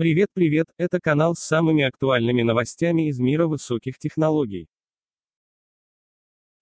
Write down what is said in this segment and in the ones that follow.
Привет, привет, это канал с самыми актуальными новостями из мира высоких технологий.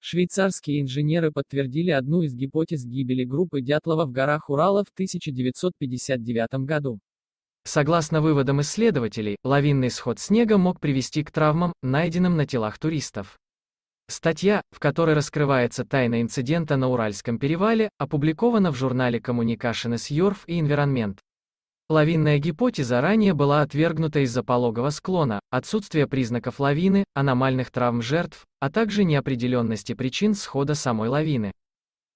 Швейцарские инженеры подтвердили одну из гипотез гибели группы Дятлова в горах Урала в 1959 году. Согласно выводам исследователей, лавинный сход снега мог привести к травмам, найденным на телах туристов. Статья, в которой раскрывается тайна инцидента на Уральском перевале, опубликована в журнале Communications Europe и Environment. Лавинная гипотеза ранее была отвергнута из-за пологого склона, отсутствия признаков лавины, аномальных травм жертв, а также неопределенности причин схода самой лавины.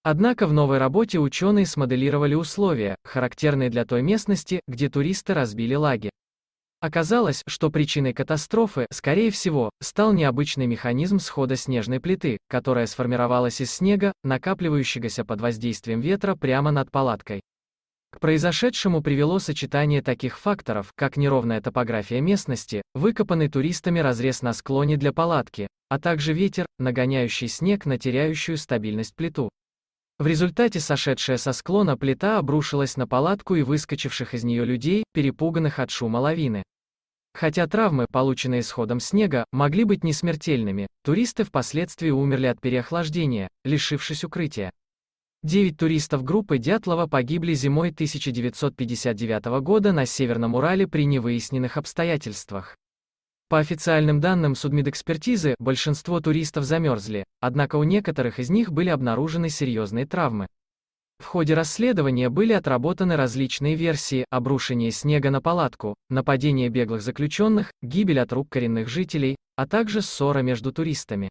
Однако в новой работе ученые смоделировали условия, характерные для той местности, где туристы разбили лаги. Оказалось, что причиной катастрофы, скорее всего, стал необычный механизм схода снежной плиты, которая сформировалась из снега, накапливающегося под воздействием ветра прямо над палаткой. К произошедшему привело сочетание таких факторов, как неровная топография местности, выкопанный туристами разрез на склоне для палатки, а также ветер, нагоняющий снег на теряющую стабильность плиту. В результате сошедшая со склона плита обрушилась на палатку и выскочивших из нее людей, перепуганных от шума лавины. Хотя травмы, полученные сходом снега, могли быть несмертельными, туристы впоследствии умерли от переохлаждения, лишившись укрытия. Девять туристов группы Дятлова погибли зимой 1959 года на Северном Урале при невыясненных обстоятельствах. По официальным данным судмедэкспертизы, большинство туристов замерзли, однако у некоторых из них были обнаружены серьезные травмы. В ходе расследования были отработаны различные версии обрушения снега на палатку, нападение беглых заключенных, гибель от рук коренных жителей, а также ссора между туристами.